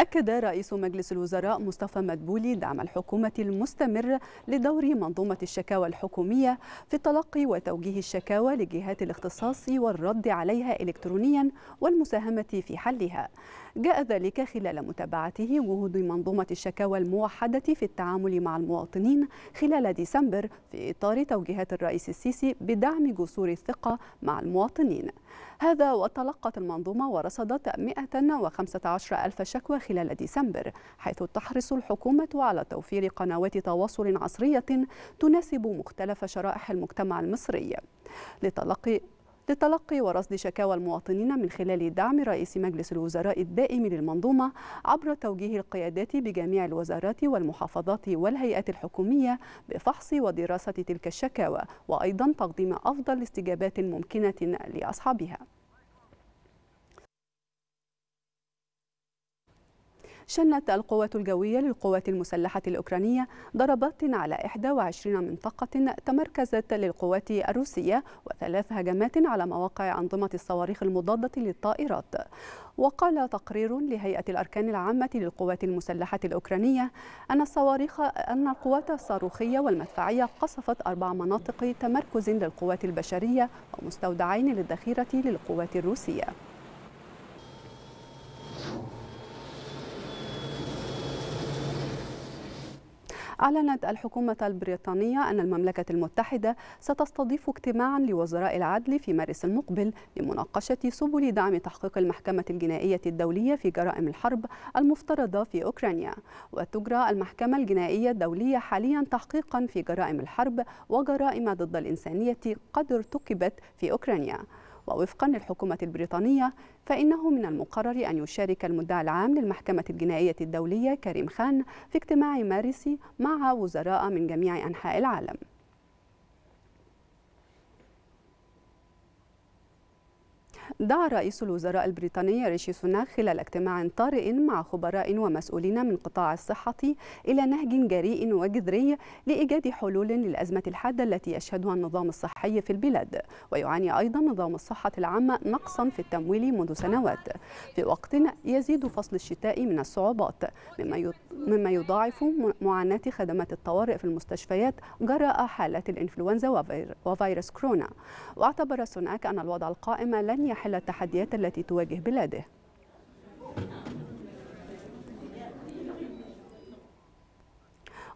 أكد رئيس مجلس الوزراء مصطفى مدبولي دعم الحكومة المستمر لدور منظومة الشكاوى الحكومية في تلقي وتوجيه الشكاوى لجهات الاختصاص والرد عليها إلكترونيا والمساهمة في حلها جاء ذلك خلال متابعته جهود منظومة الشكاوى الموحدة في التعامل مع المواطنين خلال ديسمبر في إطار توجيهات الرئيس السيسي بدعم جسور الثقة مع المواطنين هذا وتلقت المنظومة ورصدت 115 ألف شكوى خلال ديسمبر حيث تحرص الحكومة على توفير قنوات تواصل عصرية تناسب مختلف شرائح المجتمع المصري لتلقي لتلقي ورصد شكاوى المواطنين من خلال دعم رئيس مجلس الوزراء الدائم للمنظومة عبر توجيه القيادات بجميع الوزارات والمحافظات والهيئات الحكومية بفحص ودراسة تلك الشكاوى وأيضا تقديم أفضل الاستجابات ممكنة لأصحابها شنت القوات الجوية للقوات المسلحة الأوكرانية ضربات على 21 منطقة تمركزت للقوات الروسية وثلاث هجمات على مواقع أنظمة الصواريخ المضادة للطائرات وقال تقرير لهيئة الأركان العامة للقوات المسلحة الأوكرانية أن الصواريخ أن القوات الصاروخية والمدفعية قصفت أربع مناطق تمركز للقوات البشرية ومستودعين للذخيرة للقوات الروسية أعلنت الحكومة البريطانية أن المملكة المتحدة ستستضيف اجتماعا لوزراء العدل في مارس المقبل لمناقشة سبل دعم تحقيق المحكمة الجنائية الدولية في جرائم الحرب المفترضة في أوكرانيا وتجرى المحكمة الجنائية الدولية حاليا تحقيقا في جرائم الحرب وجرائم ضد الإنسانية قد ارتكبت في أوكرانيا ووفقا للحكومة البريطانية فإنه من المقرر أن يشارك المدعي العام للمحكمة الجنائية الدولية كريم خان في اجتماع مارسي مع وزراء من جميع أنحاء العالم دعا رئيس الوزراء البريطاني ريشي سوناك خلال اجتماع طارئ مع خبراء ومسؤولين من قطاع الصحة إلى نهج جريء وجذري لإيجاد حلول للأزمة الحادة التي يشهدها النظام الصحي في البلاد ويعاني أيضا نظام الصحة العامة نقصا في التمويل منذ سنوات في وقت يزيد فصل الشتاء من الصعوبات مما يضاعف معاناة خدمات الطوارئ في المستشفيات جراء حالات الإنفلونزا وفيروس كورونا واعتبر سوناك أن الوضع القائم لن حل التحديات التي تواجه بلاده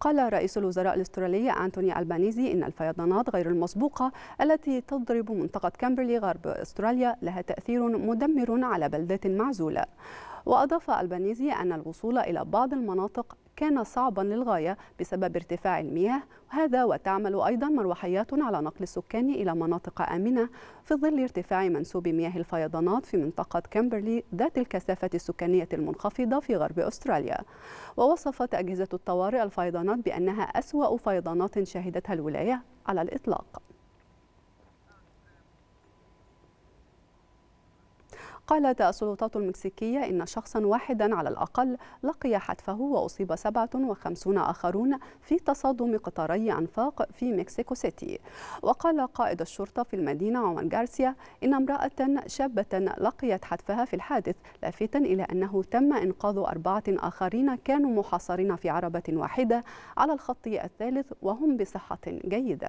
قال رئيس الوزراء الاسترالي أنتوني ألبانيزي إن الفيضانات غير المسبوقة التي تضرب منطقة كامبرلي غرب أستراليا لها تأثير مدمر على بلدات معزولة وأضاف البانيزي أن الوصول إلى بعض المناطق كان صعبا للغاية بسبب ارتفاع المياه وهذا وتعمل أيضا مروحيات على نقل السكان إلى مناطق آمنة في ظل ارتفاع منسوب مياه الفيضانات في منطقة كامبرلي ذات الكثافة السكانية المنخفضة في غرب أستراليا ووصفت أجهزة الطوارئ الفيضانات بأنها أسوأ فيضانات شهدتها الولاية على الإطلاق قالت السلطات المكسيكية إن شخصا واحدا على الأقل لقي حتفه وأصيب 57 آخرون في تصادم قطاري أنفاق في مكسيكو سيتي وقال قائد الشرطة في المدينة عمر جارسيا إن امرأة شابة لقيت حتفها في الحادث لافتا إلى أنه تم إنقاذ أربعة آخرين كانوا محاصرين في عربة واحدة على الخط الثالث وهم بصحة جيدة